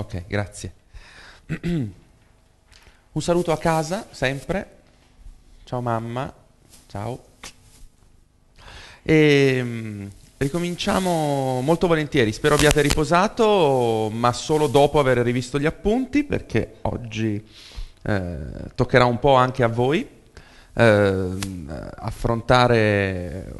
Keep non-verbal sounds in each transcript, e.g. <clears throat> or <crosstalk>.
Ok, grazie. <clears throat> Un saluto a casa, sempre. Ciao mamma, ciao. E ehm, ricominciamo molto volentieri, spero abbiate riposato, ma solo dopo aver rivisto gli appunti, perché oggi eh, toccherà un po' anche a voi eh, affrontare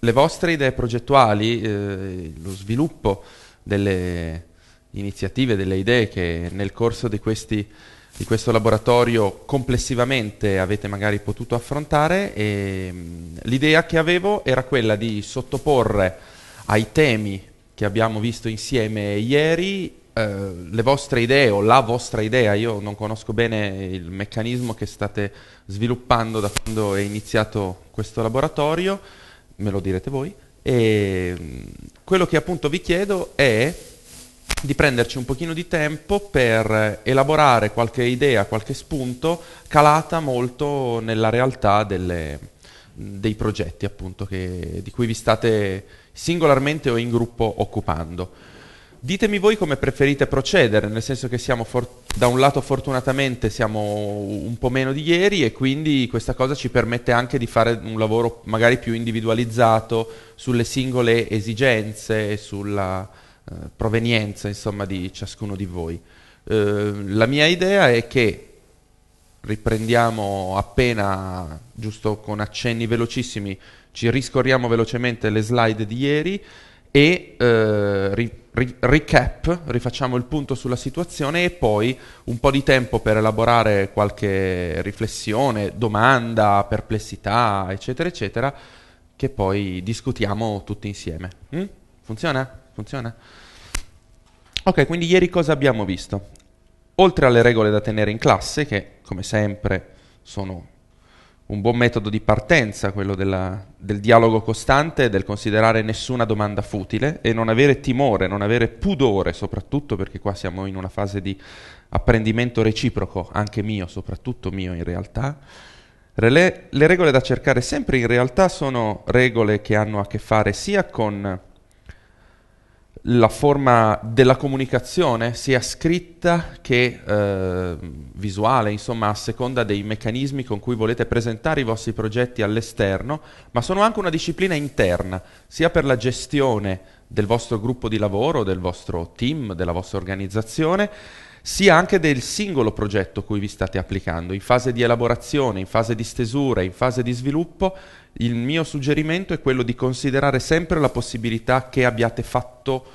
le vostre idee progettuali, eh, lo sviluppo delle iniziative, delle idee che nel corso di, questi, di questo laboratorio complessivamente avete magari potuto affrontare. E, mm, l'idea che avevo era quella di sottoporre ai temi che abbiamo visto insieme ieri eh, le vostre idee o la vostra idea, io non conosco bene il meccanismo che state sviluppando da quando è iniziato questo laboratorio, me lo direte voi, e mm, quello che appunto vi chiedo è di prenderci un pochino di tempo per elaborare qualche idea, qualche spunto calata molto nella realtà delle, dei progetti appunto che, di cui vi state singolarmente o in gruppo occupando. Ditemi voi come preferite procedere, nel senso che siamo da un lato fortunatamente siamo un po' meno di ieri e quindi questa cosa ci permette anche di fare un lavoro magari più individualizzato sulle singole esigenze, sulla, eh, provenienza insomma, di ciascuno di voi. Eh, la mia idea è che riprendiamo appena, giusto con accenni velocissimi, ci riscorriamo velocemente le slide di ieri e eh, ri, ri, recap, rifacciamo il punto sulla situazione e poi un po' di tempo per elaborare qualche riflessione, domanda, perplessità, eccetera, eccetera, che poi discutiamo tutti insieme. Mm? Funziona? Funziona? Ok, quindi ieri cosa abbiamo visto? Oltre alle regole da tenere in classe, che come sempre sono un buon metodo di partenza, quello della, del dialogo costante, del considerare nessuna domanda futile e non avere timore, non avere pudore soprattutto, perché qua siamo in una fase di apprendimento reciproco, anche mio, soprattutto mio in realtà. Le, le regole da cercare sempre in realtà sono regole che hanno a che fare sia con la forma della comunicazione sia scritta che eh, visuale, insomma a seconda dei meccanismi con cui volete presentare i vostri progetti all'esterno, ma sono anche una disciplina interna, sia per la gestione del vostro gruppo di lavoro, del vostro team, della vostra organizzazione, sia anche del singolo progetto cui vi state applicando. In fase di elaborazione, in fase di stesura, in fase di sviluppo, il mio suggerimento è quello di considerare sempre la possibilità che abbiate fatto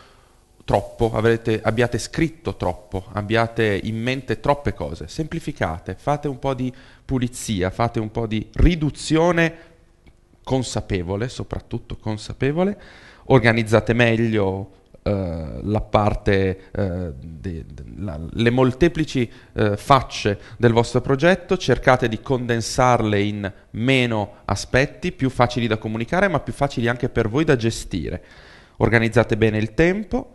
troppo, avrete, abbiate scritto troppo, abbiate in mente troppe cose. Semplificate, fate un po' di pulizia, fate un po' di riduzione consapevole, soprattutto consapevole, organizzate meglio eh, la parte, eh, de, de, la, le molteplici eh, facce del vostro progetto, cercate di condensarle in meno aspetti, più facili da comunicare ma più facili anche per voi da gestire. Organizzate bene il tempo,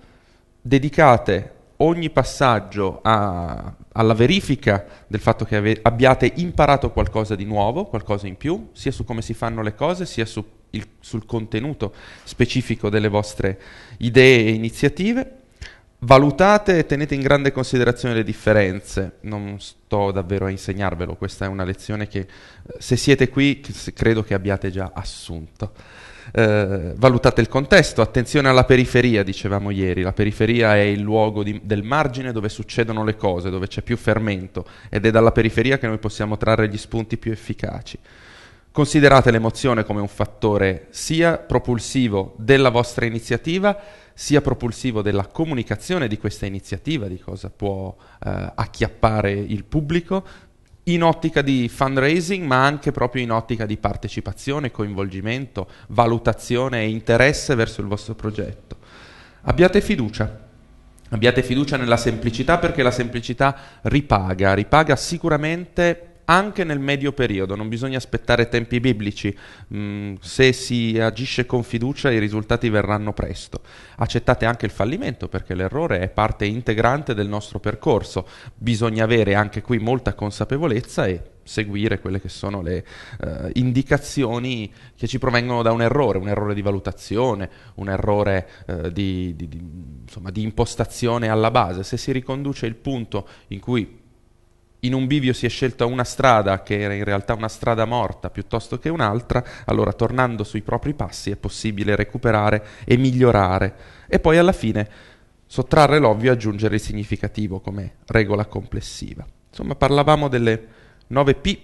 dedicate ogni passaggio a, alla verifica del fatto che ave, abbiate imparato qualcosa di nuovo, qualcosa in più, sia su come si fanno le cose, sia su il, sul contenuto specifico delle vostre idee e iniziative. Valutate e tenete in grande considerazione le differenze, non sto davvero a insegnarvelo, questa è una lezione che eh, se siete qui credo che abbiate già assunto. Eh, valutate il contesto, attenzione alla periferia, dicevamo ieri, la periferia è il luogo di, del margine dove succedono le cose, dove c'è più fermento ed è dalla periferia che noi possiamo trarre gli spunti più efficaci. Considerate l'emozione come un fattore sia propulsivo della vostra iniziativa, sia propulsivo della comunicazione di questa iniziativa, di cosa può eh, acchiappare il pubblico, in ottica di fundraising, ma anche proprio in ottica di partecipazione, coinvolgimento, valutazione e interesse verso il vostro progetto. Abbiate fiducia. Abbiate fiducia nella semplicità perché la semplicità ripaga, ripaga sicuramente anche nel medio periodo, non bisogna aspettare tempi biblici, mm, se si agisce con fiducia i risultati verranno presto. Accettate anche il fallimento perché l'errore è parte integrante del nostro percorso, bisogna avere anche qui molta consapevolezza e seguire quelle che sono le eh, indicazioni che ci provengono da un errore, un errore di valutazione, un errore eh, di, di, di, insomma, di impostazione alla base. Se si riconduce il punto in cui in un bivio si è scelta una strada che era in realtà una strada morta piuttosto che un'altra, allora tornando sui propri passi è possibile recuperare e migliorare e poi alla fine sottrarre l'ovvio e aggiungere il significativo come regola complessiva. Insomma, parlavamo delle 9 P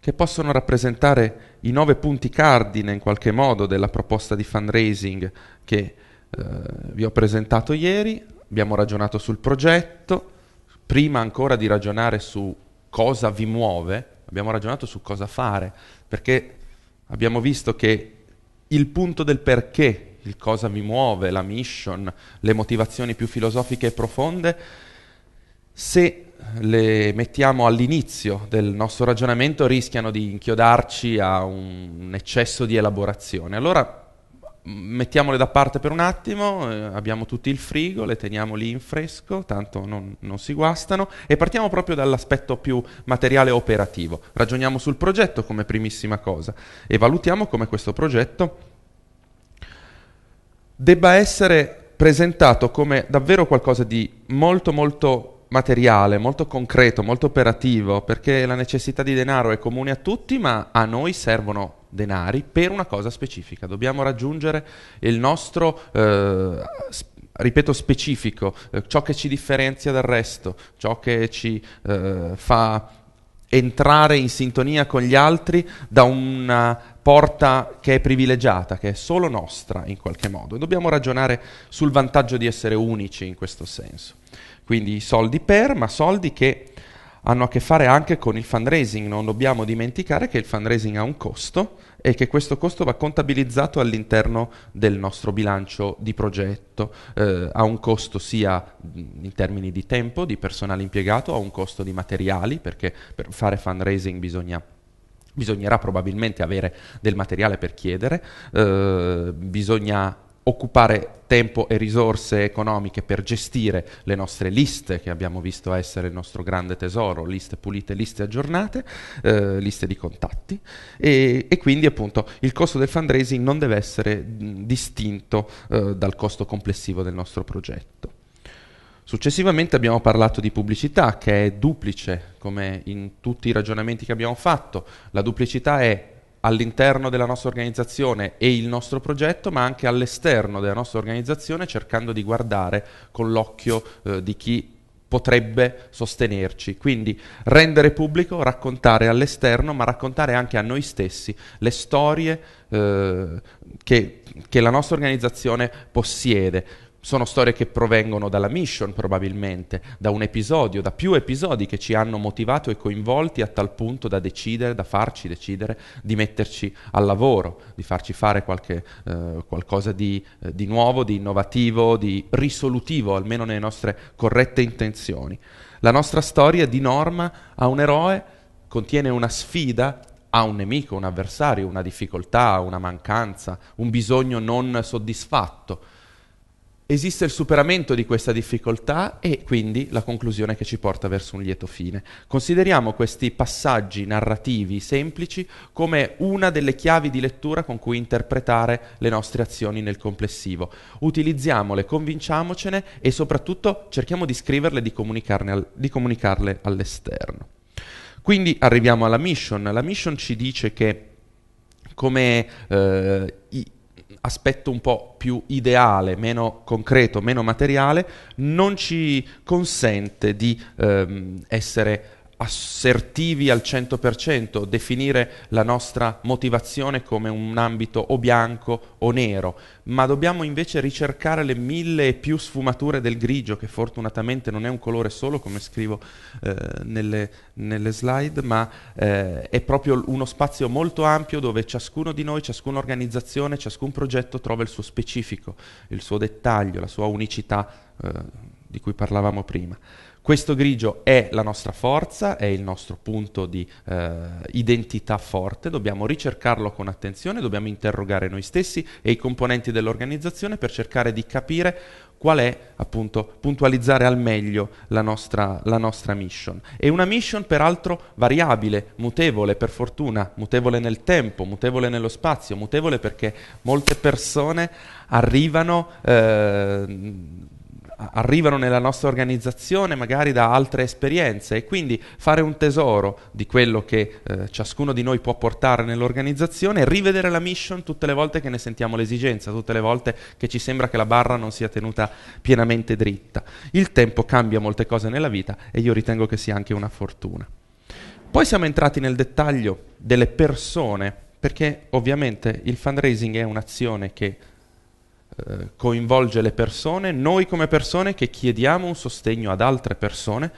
che possono rappresentare i 9 punti cardine in qualche modo della proposta di fundraising che eh, vi ho presentato ieri, abbiamo ragionato sul progetto, prima ancora di ragionare su cosa vi muove, abbiamo ragionato su cosa fare, perché abbiamo visto che il punto del perché, il cosa mi muove, la mission, le motivazioni più filosofiche e profonde, se le mettiamo all'inizio del nostro ragionamento rischiano di inchiodarci a un eccesso di elaborazione. Allora mettiamole da parte per un attimo, eh, abbiamo tutti il frigo, le teniamo lì in fresco, tanto non, non si guastano, e partiamo proprio dall'aspetto più materiale operativo. Ragioniamo sul progetto come primissima cosa e valutiamo come questo progetto debba essere presentato come davvero qualcosa di molto molto materiale, molto concreto, molto operativo, perché la necessità di denaro è comune a tutti, ma a noi servono denari per una cosa specifica. Dobbiamo raggiungere il nostro, eh, ripeto, specifico, eh, ciò che ci differenzia dal resto, ciò che ci eh, fa entrare in sintonia con gli altri da una porta che è privilegiata, che è solo nostra in qualche modo. E dobbiamo ragionare sul vantaggio di essere unici in questo senso. Quindi soldi per, ma soldi che hanno a che fare anche con il fundraising. Non dobbiamo dimenticare che il fundraising ha un costo e che questo costo va contabilizzato all'interno del nostro bilancio di progetto, eh, ha un costo sia in termini di tempo, di personale impiegato, ha un costo di materiali, perché per fare fundraising bisogna bisognerà probabilmente avere del materiale per chiedere, eh, bisogna occupare tempo e risorse economiche per gestire le nostre liste che abbiamo visto essere il nostro grande tesoro, liste pulite, liste aggiornate, eh, liste di contatti e, e, quindi appunto il costo del fundraising non deve essere distinto eh, dal costo complessivo del nostro progetto. Successivamente abbiamo parlato di pubblicità che è duplice come in tutti i ragionamenti che abbiamo fatto, la duplicità è all'interno della nostra organizzazione e il nostro progetto, ma anche all'esterno della nostra organizzazione, cercando di guardare con l'occhio eh, di chi potrebbe sostenerci. Quindi rendere pubblico, raccontare all'esterno, ma raccontare anche a noi stessi le storie eh, che, che la nostra organizzazione possiede sono storie che provengono dalla mission probabilmente, da un episodio, da più episodi che ci hanno motivato e coinvolti a tal punto da decidere, da farci decidere di metterci al lavoro, di farci fare qualche, eh, qualcosa di, eh, di nuovo, di innovativo, di risolutivo, almeno nelle nostre corrette intenzioni. La nostra storia di norma ha un eroe, contiene una sfida a un nemico, un avversario, una difficoltà, una mancanza, un bisogno non soddisfatto esiste il superamento di questa difficoltà e quindi la conclusione che ci porta verso un lieto fine. Consideriamo questi passaggi narrativi semplici come una delle chiavi di lettura con cui interpretare le nostre azioni nel complessivo. Utilizziamole, convinciamocene e soprattutto cerchiamo di scriverle e di, al, di comunicarle all'esterno. Quindi arriviamo alla mission. La mission ci dice che come eh, i, aspetto un po' più ideale, meno concreto, meno materiale, non ci consente di ehm, essere assertivi al 100%, definire la nostra motivazione come un ambito o bianco o nero, ma dobbiamo invece ricercare le mille e più sfumature del grigio, che fortunatamente non è un colore solo, come scrivo eh, nelle, nelle, slide, ma eh, è proprio uno spazio molto ampio dove ciascuno di noi, ciascuna organizzazione, ciascun progetto trova il suo specifico, il suo dettaglio, la sua unicità eh, di cui parlavamo prima. Questo grigio è la nostra forza, è il nostro punto di eh, identità forte, dobbiamo ricercarlo con attenzione, dobbiamo interrogare noi stessi e i componenti dell'organizzazione per cercare di capire qual è appunto puntualizzare al meglio la nostra, la nostra mission. E una mission peraltro variabile, mutevole per fortuna, mutevole nel tempo, mutevole nello spazio, mutevole perché molte persone arrivano... Eh, arrivano nella nostra organizzazione magari da altre esperienze e quindi fare un tesoro di quello che eh, ciascuno di noi può portare nell'organizzazione e rivedere la mission tutte le volte che ne sentiamo l'esigenza, tutte le volte che ci sembra che la barra non sia tenuta pienamente dritta. Il tempo cambia molte cose nella vita e io ritengo che sia anche una fortuna. Poi siamo entrati nel dettaglio delle persone, perché ovviamente il fundraising è un'azione che eh, coinvolge le persone, noi come persone che chiediamo un sostegno ad altre persone,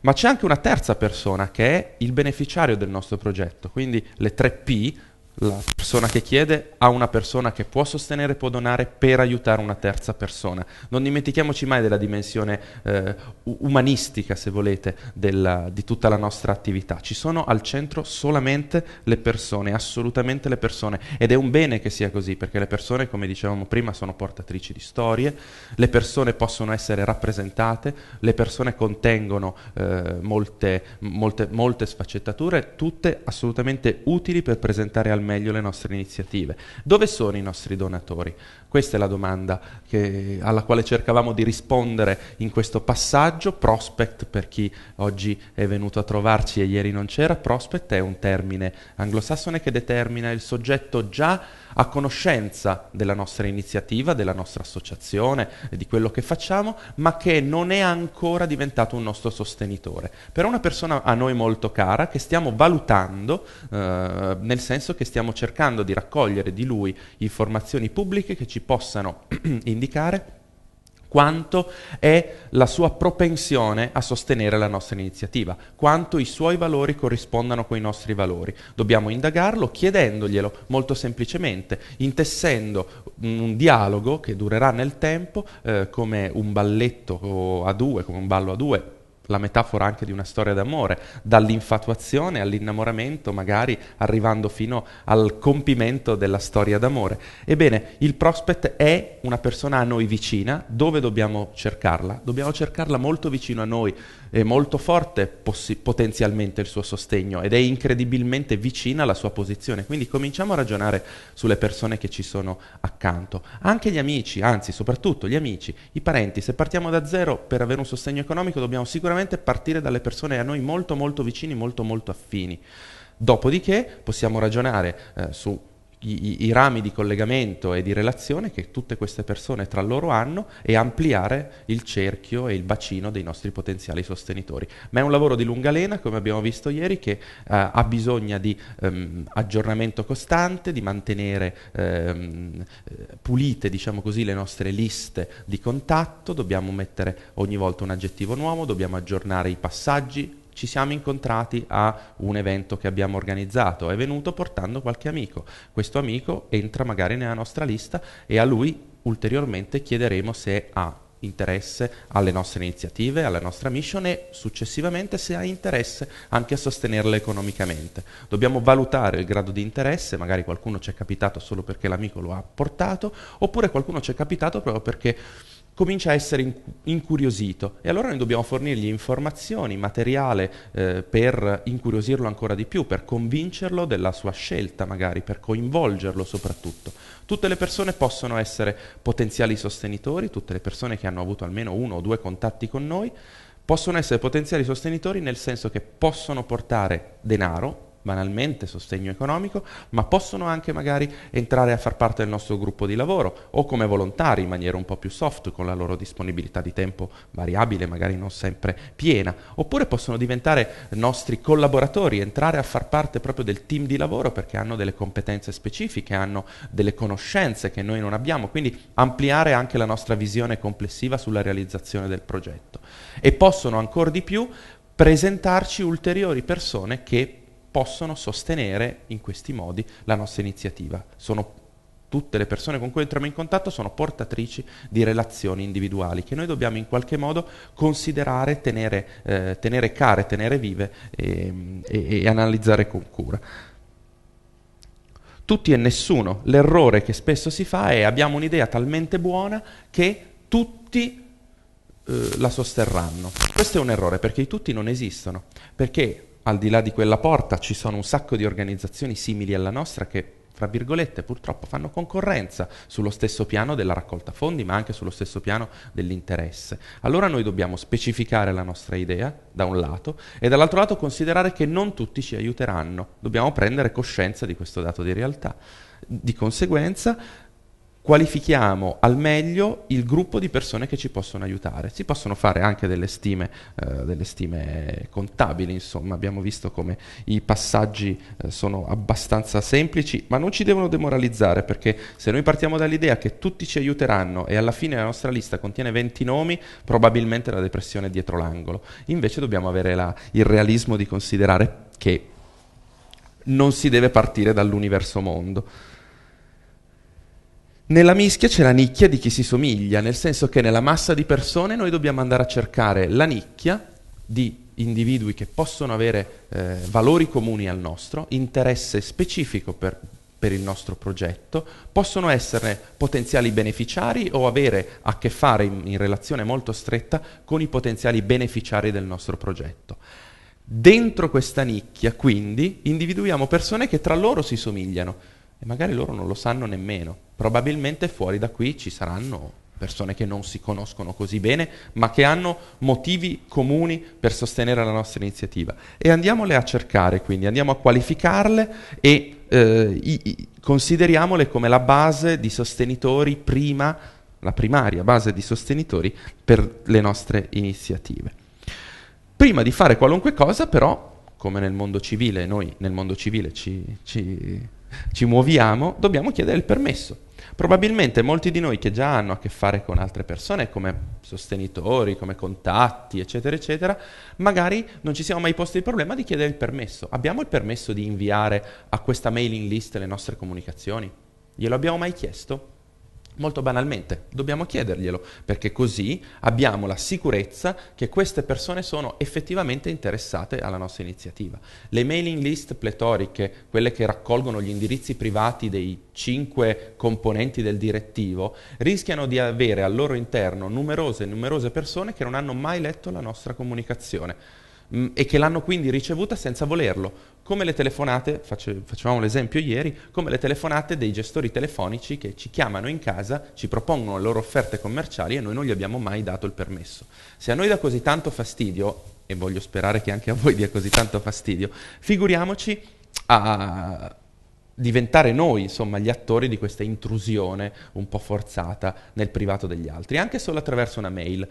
ma c'è anche una terza persona che è il beneficiario del nostro progetto, quindi le tre P la persona che chiede a una persona che può sostenere, può donare per aiutare una terza persona. Non dimentichiamoci mai della dimensione eh, umanistica, se volete, della, di tutta la nostra attività. Ci sono al centro solamente le persone, assolutamente le persone. Ed è un bene che sia così, perché le persone, come dicevamo prima, sono portatrici di storie, le persone possono essere rappresentate, le persone contengono eh, molte, molte, molte sfaccettature, tutte assolutamente utili per presentare al meglio le nostre iniziative. Dove sono i nostri donatori? Questa è la domanda che, alla quale cercavamo di rispondere in questo passaggio. Prospect, per chi oggi è venuto a trovarci e ieri non c'era, prospect è un termine anglosassone che determina il soggetto già a conoscenza della nostra iniziativa, della nostra associazione, di quello che facciamo, ma che non è ancora diventato un nostro sostenitore. Però è una persona a noi molto cara che stiamo valutando, eh, nel senso che stiamo cercando di raccogliere di lui informazioni pubbliche che ci possano <clears throat> indicare quanto è la sua propensione a sostenere la nostra iniziativa, quanto i suoi valori corrispondano con i nostri valori. Dobbiamo indagarlo chiedendoglielo molto semplicemente, intessendo un dialogo che durerà nel tempo eh, come un balletto a due, come un ballo a due la metafora anche di una storia d'amore, dall'infatuazione all'innamoramento, magari arrivando fino al compimento della storia d'amore. Ebbene, il prospect è una persona a noi vicina, dove dobbiamo cercarla? Dobbiamo cercarla molto vicino a noi, è molto forte possi- potenzialmente il suo sostegno ed è incredibilmente vicina alla sua posizione, quindi cominciamo a ragionare sulle persone che ci sono accanto, anche gli amici, anzi soprattutto gli amici, i parenti, se partiamo da zero per avere un sostegno economico dobbiamo sicuramente sicuramente partire dalle persone a noi molto molto vicini, molto molto affini. Dopodiché possiamo ragionare eh, su i, i, rami di collegamento e di relazione che tutte queste persone tra loro hanno e ampliare il cerchio e il bacino dei nostri potenziali sostenitori. Ma è un lavoro di lunga lena, come abbiamo visto ieri, che eh, ha bisogno di ehm, aggiornamento costante, di mantenere ehm, eh, pulite diciamo così, le nostre liste di contatto, dobbiamo mettere ogni volta un aggettivo nuovo, dobbiamo aggiornare i passaggi, ci siamo incontrati a un evento che abbiamo organizzato, è venuto portando qualche amico, questo amico entra magari nella nostra lista e a lui ulteriormente chiederemo se ha interesse alle nostre iniziative, alla nostra mission e successivamente se ha interesse anche a sostenerle economicamente. Dobbiamo valutare il grado di interesse, magari qualcuno ci è capitato solo perché l'amico lo ha portato, oppure qualcuno ci è capitato proprio perché comincia a essere incuriosito e allora noi dobbiamo fornirgli informazioni, materiale eh, per incuriosirlo ancora di più, per convincerlo della sua scelta magari, per coinvolgerlo soprattutto. Tutte le persone possono essere potenziali sostenitori, tutte le persone che hanno avuto almeno uno o due contatti con noi possono essere potenziali sostenitori nel senso che possono portare denaro, banalmente sostegno economico, ma possono anche magari entrare a far parte del nostro gruppo di lavoro o come volontari in maniera un po' più soft con la loro disponibilità di tempo variabile, magari non sempre piena, oppure possono diventare nostri collaboratori, entrare a far parte proprio del team di lavoro perché hanno delle competenze specifiche, hanno delle conoscenze che noi non abbiamo, quindi ampliare anche la nostra visione complessiva sulla realizzazione del progetto e possono ancora di più presentarci ulteriori persone che possono sostenere in questi modi la nostra iniziativa. Sono tutte le persone con cui entriamo in contatto sono portatrici di relazioni individuali che noi dobbiamo in qualche modo considerare, tenere, eh, tenere care, tenere vive e, ehm, e, e analizzare con cura. Tutti e nessuno. L'errore che spesso si fa è abbiamo un'idea talmente buona che tutti eh, la sosterranno. Questo è un errore perché i tutti non esistono, perché al di là di quella porta ci sono un sacco di organizzazioni simili alla nostra che fra virgolette, purtroppo fanno concorrenza sullo stesso piano della raccolta fondi, ma anche sullo stesso piano dell'interesse. Allora noi dobbiamo specificare la nostra idea, da un lato, e dall'altro lato considerare che non tutti ci aiuteranno. Dobbiamo prendere coscienza di questo dato di realtà. Di conseguenza, qualifichiamo al meglio il gruppo di persone che ci possono aiutare. Si possono fare anche delle stime, eh, delle stime contabili, insomma, abbiamo visto come i passaggi eh, sono abbastanza semplici, ma non ci devono demoralizzare perché se noi partiamo dall'idea che tutti ci aiuteranno e alla fine la nostra lista contiene 20 nomi, probabilmente la depressione è dietro l'angolo. Invece dobbiamo avere la, il realismo di considerare che non si deve partire dall'universo mondo. Nella mischia c'è la nicchia di chi si somiglia, nel senso che nella massa di persone noi dobbiamo andare a cercare la nicchia di individui che possono avere eh, valori comuni al nostro, interesse specifico per, per, il nostro progetto, possono esserne potenziali beneficiari o avere a che fare in, in relazione molto stretta con i potenziali beneficiari del nostro progetto. Dentro questa nicchia, quindi, individuiamo persone che tra loro si somigliano, e magari loro non lo sanno nemmeno. Probabilmente fuori da qui ci saranno persone che non si conoscono così bene, ma che hanno motivi comuni per sostenere la nostra iniziativa. E andiamole a cercare, quindi andiamo a qualificarle e eh, i, i, consideriamole come la base di sostenitori prima, la primaria base di sostenitori per le nostre iniziative. Prima di fare qualunque cosa, però, come nel mondo civile, noi nel mondo civile ci, ci ci muoviamo, dobbiamo chiedere il permesso. Probabilmente molti di noi che già hanno a che fare con altre persone, come sostenitori, come contatti, eccetera, eccetera, magari non ci siamo mai posti il problema di chiedere il permesso. Abbiamo il permesso di inviare a questa mailing list le nostre comunicazioni? Glielo abbiamo mai chiesto? Molto banalmente, dobbiamo chiederglielo, perché così abbiamo la sicurezza che queste persone sono effettivamente interessate alla nostra iniziativa. Le mailing list pletoriche, quelle che raccolgono gli indirizzi privati dei cinque componenti del direttivo, rischiano di avere al loro interno numerose e numerose persone che non hanno mai letto la nostra comunicazione mm, e che l'hanno quindi ricevuta senza volerlo come le telefonate, face, facevamo l'esempio ieri, come le telefonate dei gestori telefonici che ci chiamano in casa, ci propongono le loro offerte commerciali e noi non gli abbiamo mai dato il permesso. Se a noi dà così tanto fastidio, e voglio sperare che anche a voi dia così tanto fastidio, figuriamoci a diventare noi, insomma, gli attori di questa intrusione un po' forzata nel privato degli altri, anche solo attraverso una mail.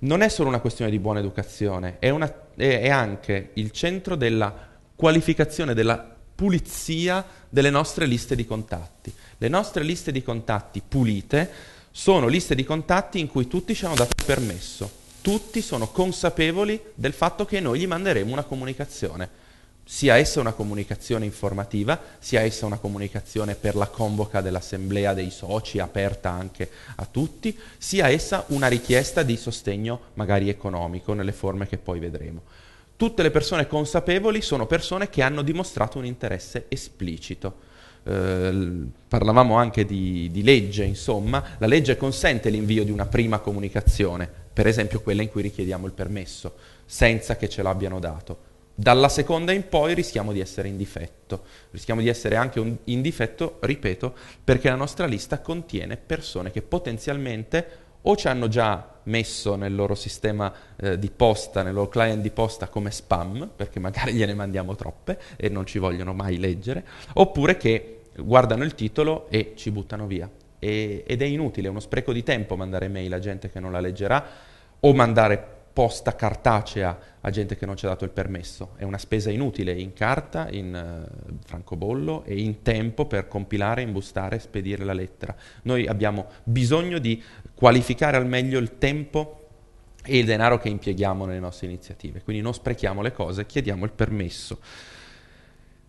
Non è solo una questione di buona educazione, è, una, è, è anche il centro della qualificazione della pulizia delle nostre liste di contatti. Le nostre liste di contatti pulite sono liste di contatti in cui tutti ci hanno dato permesso, tutti sono consapevoli del fatto che noi gli manderemo una comunicazione, sia essa una comunicazione informativa, sia essa una comunicazione per la convoca dell'assemblea dei soci aperta anche a tutti, sia essa una richiesta di sostegno magari economico nelle forme che poi vedremo. Tutte le persone consapevoli sono persone che hanno dimostrato un interesse esplicito. Eh, parlavamo anche di, di, legge, insomma, la legge consente l'invio di una prima comunicazione, per esempio quella in cui richiediamo il permesso, senza che ce l'abbiano dato. Dalla seconda in poi rischiamo di essere in difetto, rischiamo di essere anche un, in difetto, ripeto, perché la nostra lista contiene persone che potenzialmente o ci hanno già messo nel loro sistema eh, di posta, nel loro client di posta come spam, perché magari <laughs> gliene mandiamo troppe e non ci vogliono mai leggere, oppure che guardano il titolo e ci buttano via. E, ed è inutile, è uno spreco di tempo mandare mail a gente che non la leggerà o mandare posta cartacea a gente che non ci ha dato il permesso. È una spesa inutile in carta, in uh, francobollo e in tempo per compilare, imbustare, spedire la lettera. Noi abbiamo bisogno di qualificare al meglio il tempo e il denaro che impieghiamo nelle nostre iniziative. Quindi non sprechiamo le cose, chiediamo il permesso.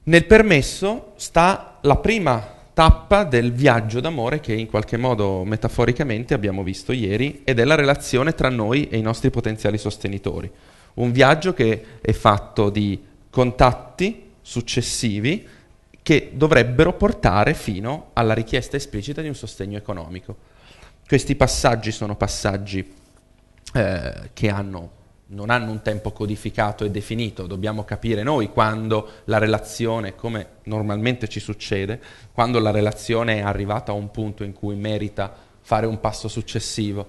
Nel permesso sta la prima tappa del viaggio d'amore che in qualche modo metaforicamente abbiamo visto ieri ed è la relazione tra noi e i nostri potenziali sostenitori. Un viaggio che è fatto di contatti successivi che dovrebbero portare fino alla richiesta esplicita di un sostegno economico. Questi passaggi sono passaggi eh, che hanno, non hanno un tempo codificato e definito, dobbiamo capire noi quando la relazione, come normalmente ci succede, quando la relazione è arrivata a un punto in cui merita fare un passo successivo.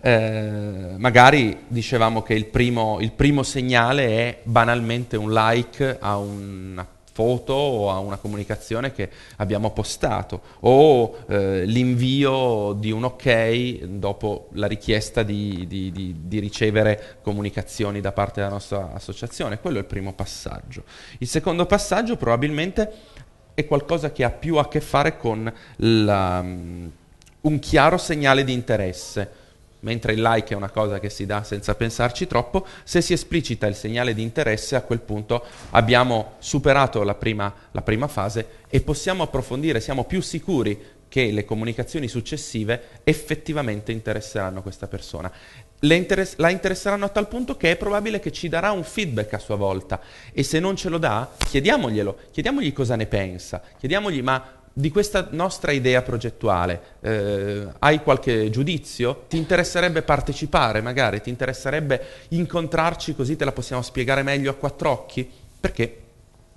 Eh, magari dicevamo che il primo, il primo, segnale è banalmente un like a una foto o a una comunicazione che abbiamo postato o eh, l'invio di un ok dopo la richiesta di, di, di, di, ricevere comunicazioni da parte della nostra associazione. Quello è il primo passaggio. Il secondo passaggio probabilmente è qualcosa che ha più a che fare con la, mm, un chiaro segnale di interesse mentre il like è una cosa che si dà senza pensarci troppo, se si esplicita il segnale di interesse a quel punto abbiamo superato la prima, la prima fase e possiamo approfondire, siamo più sicuri che le comunicazioni successive effettivamente interesseranno questa persona. Interess- la interesseranno a tal punto che è probabile che ci darà un feedback a sua volta e se non ce lo dà chiediamoglielo, chiediamogli cosa ne pensa, chiediamogli ma di questa nostra idea progettuale. Eh, hai qualche giudizio? Ti interesserebbe partecipare magari? Ti interesserebbe incontrarci così te la possiamo spiegare meglio a quattro occhi? Perché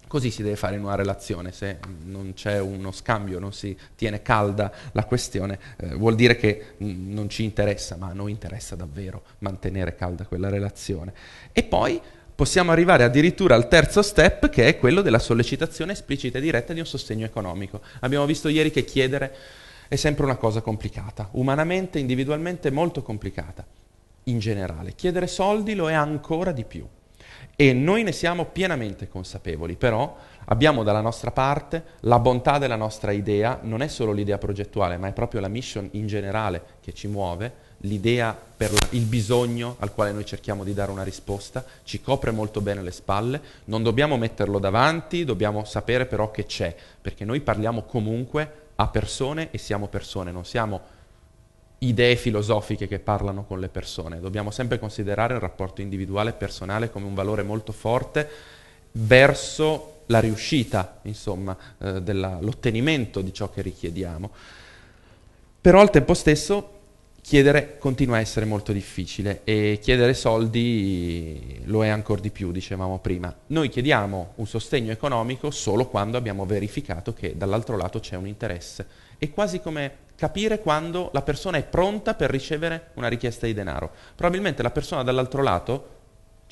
così si deve fare in una relazione, se non c'è uno scambio, non si tiene calda la questione, eh, vuol dire che mm, non ci interessa, ma a noi interessa davvero mantenere calda quella relazione. E poi possiamo arrivare addirittura al terzo step che è quello della sollecitazione esplicita e diretta di un sostegno economico. Abbiamo visto ieri che chiedere è sempre una cosa complicata, umanamente, individualmente molto complicata, in generale. Chiedere soldi lo è ancora di più e noi ne siamo pienamente consapevoli, però abbiamo dalla nostra parte la bontà della nostra idea, non è solo l'idea progettuale, ma è proprio la mission in generale che ci muove l'idea il bisogno al quale noi cerchiamo di dare una risposta, ci copre molto bene le spalle, non dobbiamo metterlo davanti, dobbiamo sapere però che c'è, perché noi parliamo comunque a persone e siamo persone, non siamo idee filosofiche che parlano con le persone, dobbiamo sempre considerare il rapporto individuale e personale come un valore molto forte verso la riuscita, insomma, eh, dell'ottenimento di ciò che richiediamo. Però al tempo stesso chiedere continua a essere molto difficile e chiedere soldi lo è ancora di più, dicevamo prima. Noi chiediamo un sostegno economico solo quando abbiamo verificato che dall'altro lato c'è un interesse. È quasi come capire quando la persona è pronta per ricevere una richiesta di denaro. Probabilmente la persona dall'altro lato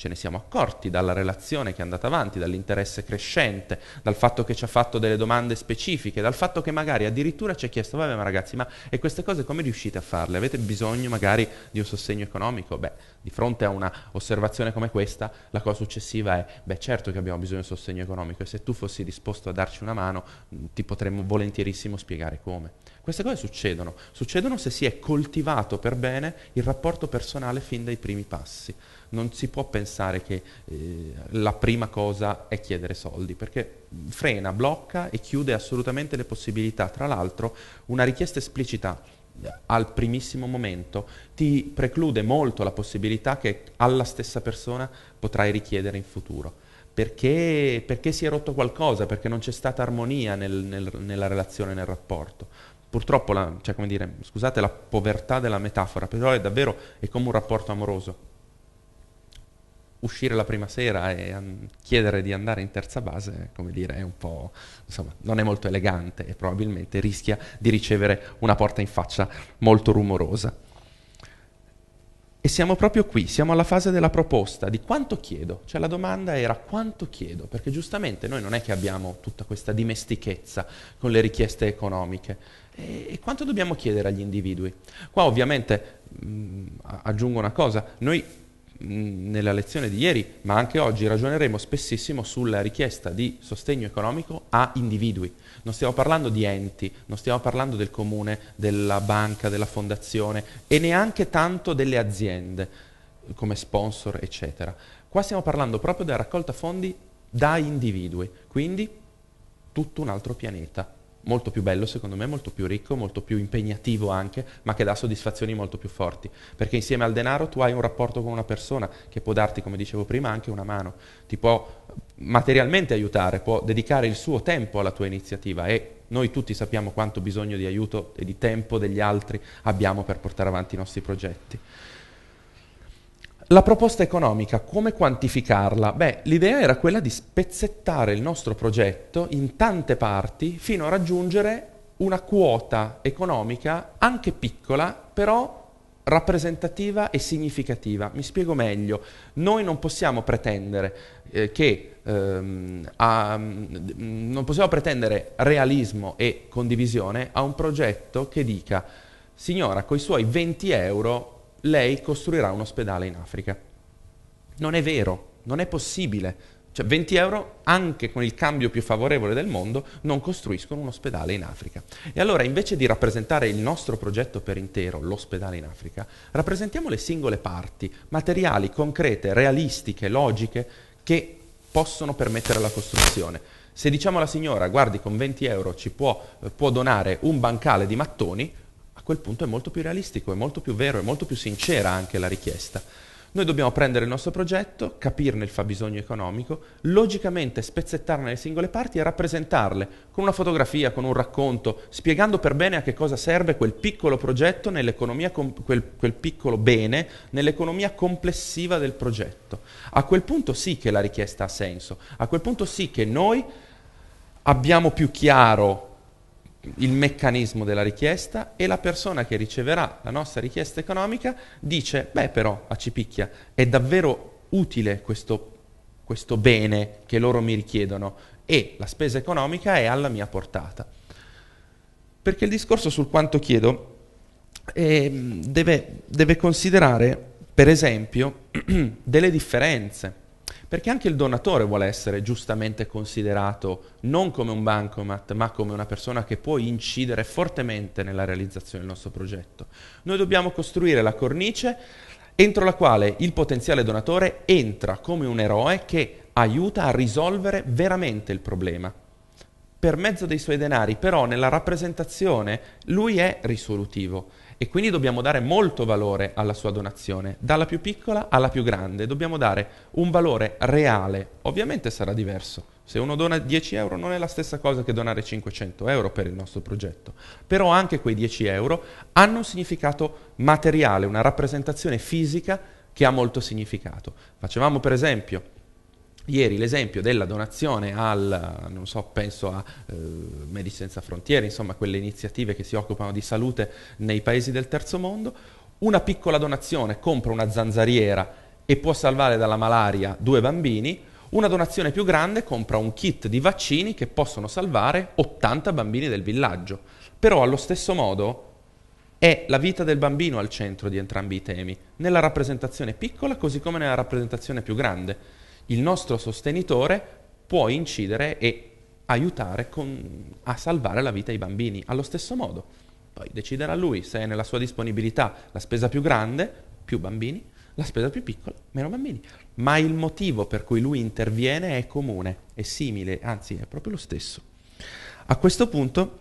ce ne siamo accorti dalla relazione che è andata avanti, dall'interesse crescente, dal fatto che ci ha fatto delle domande specifiche, dal fatto che magari addirittura ci ha chiesto, vabbè ma ragazzi, ma e queste cose come riuscite a farle? Avete bisogno magari di un sostegno economico? Beh, di fronte a una osservazione come questa, la cosa successiva è, beh certo che abbiamo bisogno di sostegno economico e se tu fossi disposto a darci una mano mm, ti potremmo volentierissimo spiegare come. Queste cose succedono, succedono se si è coltivato per bene il rapporto personale fin dai primi passi. Non si può pensare che eh, la prima cosa è chiedere soldi, perché frena, blocca e chiude assolutamente le possibilità. Tra l'altro una richiesta esplicita al primissimo momento ti preclude molto la possibilità che alla stessa persona potrai richiedere in futuro. Perché, perché si è rotto qualcosa, perché non c'è stata armonia nel, nel, nella relazione, nel rapporto. Purtroppo, la, cioè, dire, scusate la povertà della metafora, però è davvero è come un rapporto amoroso uscire la prima sera e chiedere di andare in terza base, come dire, è un po', insomma, non è molto elegante e probabilmente rischia di ricevere una porta in faccia molto rumorosa. E siamo proprio qui, siamo alla fase della proposta di quanto chiedo, cioè la domanda era quanto chiedo, perché giustamente noi non è che abbiamo tutta questa dimestichezza con le richieste economiche, e quanto dobbiamo chiedere agli individui? Qua ovviamente mh, mm, aggiungo una cosa, noi nella lezione di ieri, ma anche oggi, ragioneremo spessissimo sulla richiesta di sostegno economico a individui. Non stiamo parlando di enti, non stiamo parlando del comune, della banca, della fondazione e neanche tanto delle aziende come sponsor, eccetera. Qua stiamo parlando proprio della raccolta fondi da individui, quindi tutto un altro pianeta molto più bello secondo me, molto più ricco, molto più impegnativo anche, ma che dà soddisfazioni molto più forti. Perché insieme al denaro tu hai un rapporto con una persona che può darti, come dicevo prima, anche una mano, ti può materialmente aiutare, può dedicare il suo tempo alla tua iniziativa e noi tutti sappiamo quanto bisogno di aiuto e di tempo degli altri abbiamo per portare avanti i nostri progetti. La proposta economica, come quantificarla? Beh, l'idea era quella di spezzettare il nostro progetto in tante parti fino a raggiungere una quota economica anche piccola, però rappresentativa e significativa. Mi spiego meglio, noi non possiamo pretendere eh, che ehm, a, mm, non possiamo pretendere realismo e condivisione a un progetto che dica signora, con i suoi 20 euro lei costruirà un ospedale in Africa. Non è vero, non è possibile. Cioè 20 euro, anche con il cambio più favorevole del mondo, non costruiscono un ospedale in Africa. E allora invece di rappresentare il nostro progetto per intero, l'ospedale in Africa, rappresentiamo le singole parti, materiali, concrete, realistiche, logiche, che possono permettere la costruzione. Se diciamo alla signora, guardi, con 20 euro ci può, eh, può donare un bancale di mattoni, quel punto è molto più realistico, è molto più vero, è molto più sincera anche la richiesta. Noi dobbiamo prendere il nostro progetto, capirne il fabbisogno economico, logicamente spezzettarne le singole parti e rappresentarle con una fotografia, con un racconto, spiegando per bene a che cosa serve quel piccolo progetto nell'economia, quel, quel piccolo bene nell'economia complessiva del progetto. A quel punto sì che la richiesta ha senso, a quel punto sì che noi abbiamo più chiaro il meccanismo della richiesta e la persona che riceverà la nostra richiesta economica dice, beh però, a Cipicchia, è davvero utile questo, questo bene che loro mi richiedono e la spesa economica è alla mia portata. Perché il discorso sul quanto chiedo eh, deve, deve considerare, per esempio, <clears throat> delle differenze perché anche il donatore vuole essere giustamente considerato non come un bancomat, ma come una persona che può incidere fortemente nella realizzazione del nostro progetto. Noi dobbiamo costruire la cornice entro la quale il potenziale donatore entra come un eroe che aiuta a risolvere veramente il problema. Per mezzo dei suoi denari, però, nella rappresentazione, lui è risolutivo e quindi dobbiamo dare molto valore alla sua donazione, dalla più piccola alla più grande, dobbiamo dare un valore reale, ovviamente sarà diverso, se uno dona 10 euro non è la stessa cosa che donare 500 euro per il nostro progetto, però anche quei 10 euro hanno un significato materiale, una rappresentazione fisica che ha molto significato. Facevamo per esempio Ieri l'esempio della donazione al, non so, penso a eh, Medici Senza Frontiere, insomma quelle iniziative che si occupano di salute nei paesi del terzo mondo, una piccola donazione compra una zanzariera e può salvare dalla malaria due bambini, una donazione più grande compra un kit di vaccini che possono salvare 80 bambini del villaggio. Però allo stesso modo è la vita del bambino al centro di entrambi i temi, nella rappresentazione piccola così come nella rappresentazione più grande il nostro sostenitore può incidere e aiutare con, a salvare la vita ai bambini. Allo stesso modo, poi deciderà lui se è nella sua disponibilità la spesa più grande, più bambini, la spesa più piccola, meno bambini. Ma il motivo per cui lui interviene è comune, è simile, anzi è proprio lo stesso. A questo punto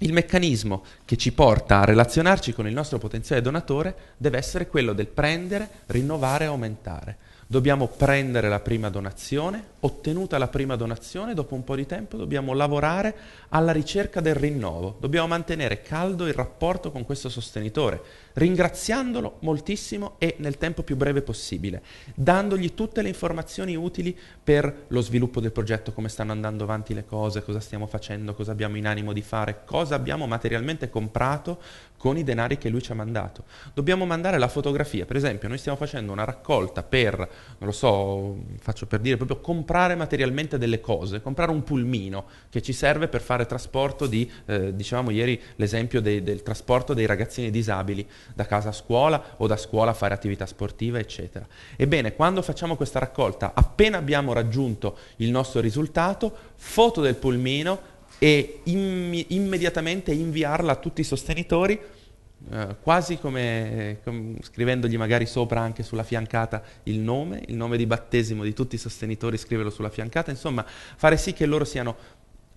il meccanismo che ci porta a relazionarci con il nostro potenziale donatore deve essere quello del prendere, rinnovare e aumentare dobbiamo prendere la prima donazione ottenuta la prima donazione, dopo un po' di tempo dobbiamo lavorare alla ricerca del rinnovo, dobbiamo mantenere caldo il rapporto con questo sostenitore, ringraziandolo moltissimo e nel tempo più breve possibile, dandogli tutte le informazioni utili per lo sviluppo del progetto, come stanno andando avanti le cose, cosa stiamo facendo, cosa abbiamo in animo di fare, cosa abbiamo materialmente comprato con i denari che lui ci ha mandato. Dobbiamo mandare la fotografia, per esempio noi stiamo facendo una raccolta per, non lo so, faccio per dire proprio comprare comprare materialmente delle cose, comprare un pulmino che ci serve per fare trasporto di, eh, dicevamo ieri l'esempio dei, del trasporto dei ragazzini disabili da casa a scuola o da scuola a fare attività sportiva, eccetera. Ebbene, quando facciamo questa raccolta, appena abbiamo raggiunto il nostro risultato, foto del pulmino e imm- immediatamente inviarla a tutti i sostenitori eh, quasi come, come, scrivendogli magari sopra anche sulla fiancata il nome, il nome di battesimo di tutti i sostenitori, scriverlo sulla fiancata, insomma fare sì che loro siano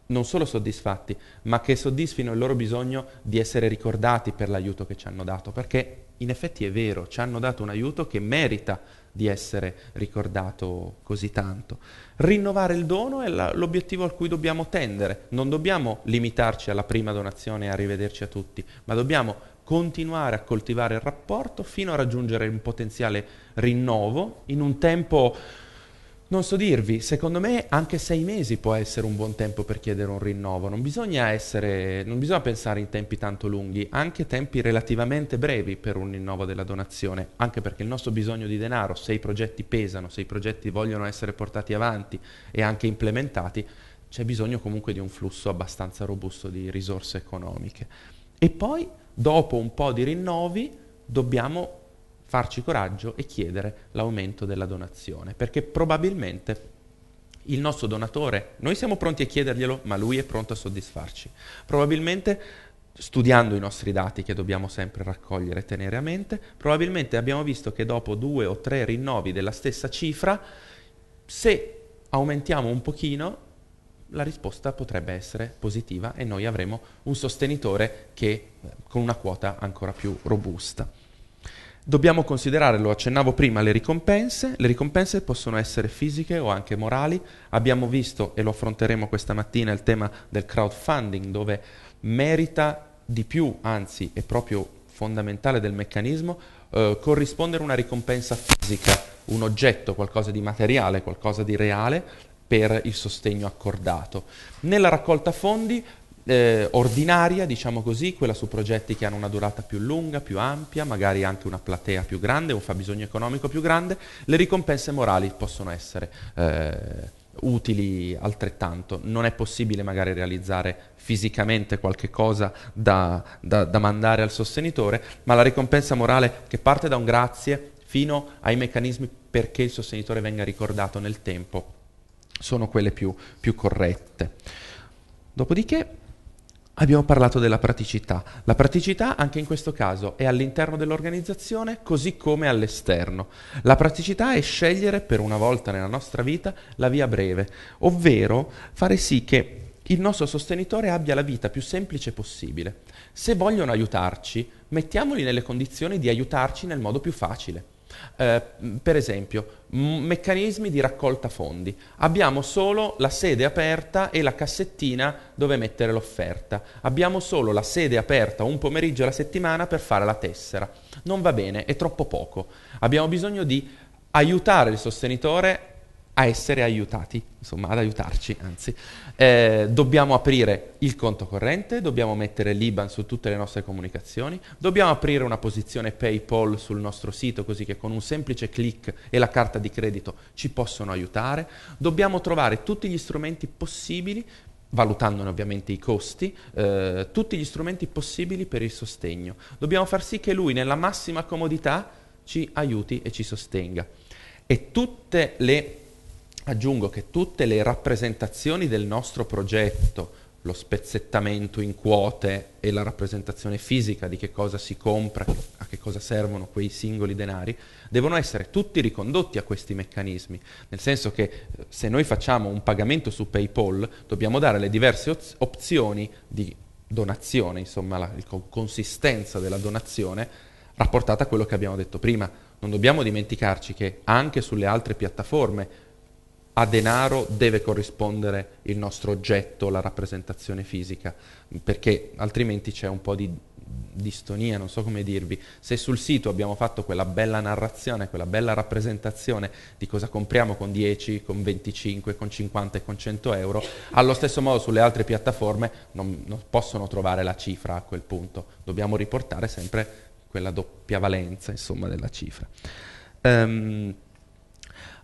non solo soddisfatti, ma che soddisfino il loro bisogno di essere ricordati per l'aiuto che ci hanno dato, perché in effetti è vero, ci hanno dato un aiuto che merita di essere ricordato così tanto. Rinnovare il dono è la, l'obiettivo al cui dobbiamo tendere, non dobbiamo limitarci alla prima donazione e arrivederci a tutti, ma dobbiamo continuare a coltivare il rapporto fino a raggiungere un potenziale rinnovo in un tempo, non so dirvi, secondo me anche sei mesi può essere un buon tempo per chiedere un rinnovo, non bisogna, essere, non bisogna pensare in tempi tanto lunghi, anche tempi relativamente brevi per un rinnovo della donazione, anche perché il nostro bisogno di denaro, se i progetti pesano, se i progetti vogliono essere portati avanti e anche implementati, c'è bisogno comunque di un flusso abbastanza robusto di risorse economiche. E poi dopo un po' di rinnovi dobbiamo farci coraggio e chiedere l'aumento della donazione, perché probabilmente il nostro donatore, noi siamo pronti a chiederglielo, ma lui è pronto a soddisfarci. Probabilmente studiando i nostri dati che dobbiamo sempre raccogliere e tenere a mente, probabilmente abbiamo visto che dopo due o tre rinnovi della stessa cifra, se aumentiamo un pochino la risposta potrebbe essere positiva e noi avremo un sostenitore che, con una quota ancora più robusta. Dobbiamo considerare, lo accennavo prima, le ricompense. Le ricompense possono essere fisiche o anche morali. Abbiamo visto, e lo affronteremo questa mattina, il tema del crowdfunding, dove merita di più, anzi è proprio fondamentale del meccanismo, eh, corrispondere una ricompensa fisica, un oggetto, qualcosa di materiale, qualcosa di reale, per il sostegno accordato. Nella raccolta fondi eh, ordinaria, diciamo così, quella su progetti che hanno una durata più lunga, più ampia, magari anche una platea più grande, un fabbisogno economico più grande, le ricompense morali possono essere eh, utili altrettanto. Non è possibile magari realizzare fisicamente qualche cosa da, da, da mandare al sostenitore, ma la ricompensa morale che parte da un grazie fino ai meccanismi perché il sostenitore venga ricordato nel tempo sono quelle più, più corrette. Dopodiché Abbiamo parlato della praticità. La praticità anche in questo caso è all'interno dell'organizzazione così come all'esterno. La praticità è scegliere per una volta nella nostra vita la via breve, ovvero fare sì che il nostro sostenitore abbia la vita più semplice possibile. Se vogliono aiutarci, mettiamoli nelle condizioni di aiutarci nel modo più facile. Eh, per esempio, meccanismi di raccolta fondi. Abbiamo solo la sede aperta e la cassettina dove mettere l'offerta. Abbiamo solo la sede aperta un pomeriggio alla settimana per fare la tessera. Non va bene, è troppo poco. Abbiamo bisogno di aiutare il sostenitore a essere aiutati, insomma ad aiutarci anzi. Eh, dobbiamo aprire il conto corrente, dobbiamo mettere l'IBAN su tutte le nostre comunicazioni, dobbiamo aprire una posizione PayPal sul nostro sito così che con un semplice clic e la carta di credito ci possono aiutare, dobbiamo trovare tutti gli strumenti possibili valutandone ovviamente i costi, eh, tutti gli strumenti possibili per il sostegno. Dobbiamo far sì che lui nella massima comodità ci aiuti e ci sostenga. E tutte le Aggiungo che tutte le rappresentazioni del nostro progetto, lo spezzettamento in quote e la rappresentazione fisica di che cosa si compra, a che cosa servono quei singoli denari, devono essere tutti ricondotti a questi meccanismi, nel senso che eh, se noi facciamo un pagamento su PayPal dobbiamo dare le diverse opzioni di donazione, insomma la consistenza della donazione rapportata a quello che abbiamo detto prima. Non dobbiamo dimenticarci che anche sulle altre piattaforme a denaro deve corrispondere il nostro oggetto, la rappresentazione fisica, perché altrimenti c'è un po' di distonia, non so come dirvi. Se sul sito abbiamo fatto quella bella narrazione, quella bella rappresentazione di cosa compriamo con 10, con 25, con 50 e con 100 euro, allo stesso modo sulle altre piattaforme non, non possono trovare la cifra a quel punto. Dobbiamo riportare sempre quella doppia valenza, insomma, della cifra. Um,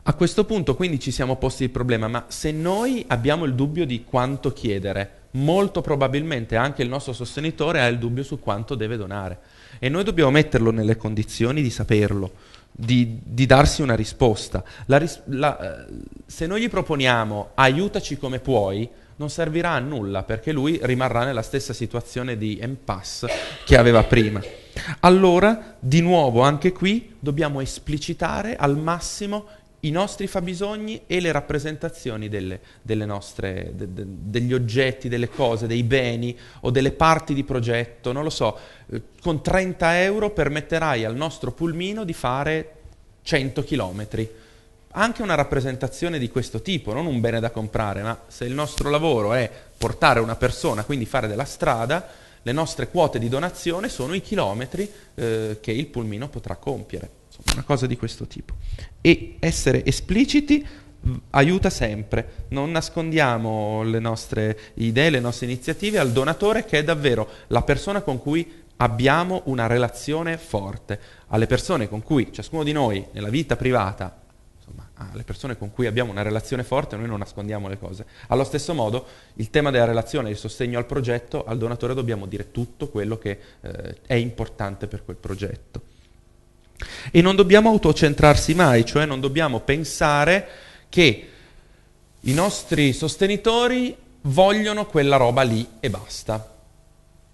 a questo punto quindi ci siamo posti il problema, ma se noi abbiamo il dubbio di quanto chiedere, molto probabilmente anche il nostro sostenitore ha il dubbio su quanto deve donare e noi dobbiamo metterlo nelle condizioni di saperlo, di, di darsi una risposta. La ris- la, eh, se noi gli proponiamo aiutaci come puoi, non servirà a nulla perché lui rimarrà nella stessa situazione di impasse che aveva prima. Allora, di nuovo, anche qui dobbiamo esplicitare al massimo i nostri fabbisogni e le rappresentazioni delle, delle nostre, de, de, degli oggetti, delle cose, dei beni o delle parti di progetto, non lo so, eh, con 30 euro permetterai al nostro pulmino di fare 100 km. Anche una rappresentazione di questo tipo, non un bene da comprare, ma se il nostro lavoro è portare una persona, quindi fare della strada, le nostre quote di donazione sono i chilometri eh, che il pulmino potrà compiere una cosa di questo tipo. E essere espliciti aiuta sempre. Non nascondiamo le nostre idee, le nostre iniziative al donatore che è davvero la persona con cui abbiamo una relazione forte. Alle persone con cui ciascuno di noi nella vita privata, insomma, alle persone con cui abbiamo una relazione forte, noi non nascondiamo le cose. Allo stesso modo, il tema della relazione e il sostegno al progetto, al donatore dobbiamo dire tutto quello che eh, è importante per quel progetto. E non dobbiamo autocentrarsi mai, cioè non dobbiamo pensare che i nostri sostenitori vogliono quella roba lì e basta.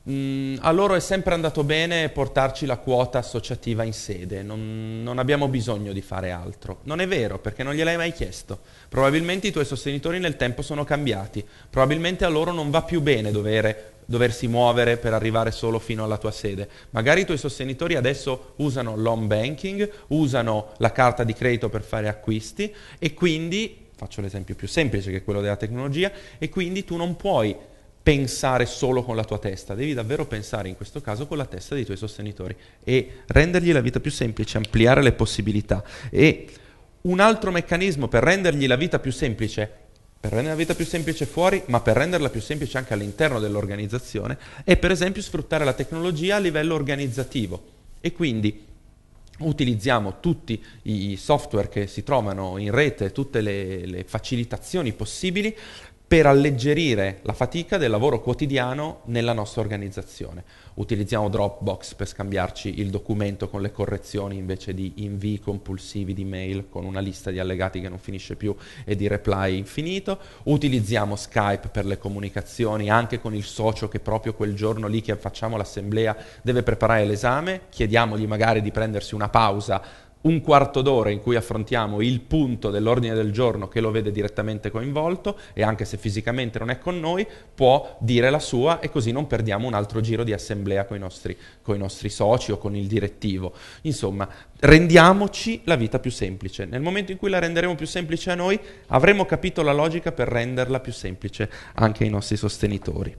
Mm, a loro è sempre andato bene portarci la quota associativa in sede, non, non, abbiamo bisogno di fare altro. Non è vero, perché non gliel'hai mai chiesto. Probabilmente i tuoi sostenitori nel tempo sono cambiati, probabilmente a loro non va più bene dovere doversi muovere per arrivare solo fino alla tua sede. Magari i tuoi sostenitori adesso usano l'home banking, usano la carta di credito per fare acquisti e quindi, faccio l'esempio più semplice che è quello della tecnologia, e quindi tu non puoi pensare solo con la tua testa, devi davvero pensare in questo caso con la testa dei tuoi sostenitori e rendergli la vita più semplice, ampliare le possibilità. E un altro meccanismo per rendergli la vita più semplice per rendere la vita più semplice fuori, ma per renderla più semplice anche all'interno dell'organizzazione, è per esempio sfruttare la tecnologia a livello organizzativo. E quindi utilizziamo tutti i software che si trovano in rete, tutte le, le facilitazioni possibili per alleggerire la fatica del lavoro quotidiano nella nostra organizzazione utilizziamo Dropbox per scambiarci il documento con le correzioni invece di invii compulsivi di mail con una lista di allegati che non finisce più e di reply infinito, utilizziamo Skype per le comunicazioni anche con il socio che proprio quel giorno lì che facciamo l'assemblea deve preparare l'esame, chiediamogli magari di prendersi una pausa un quarto d'ora in cui affrontiamo il punto dell'ordine del giorno che lo vede direttamente coinvolto e anche se fisicamente non è con noi può dire la sua e così non perdiamo un altro giro di assemblea con i nostri, con i nostri soci o con il direttivo. Insomma, rendiamoci la vita più semplice. Nel momento in cui la renderemo più semplice a noi avremo capito la logica per renderla più semplice anche ai nostri sostenitori.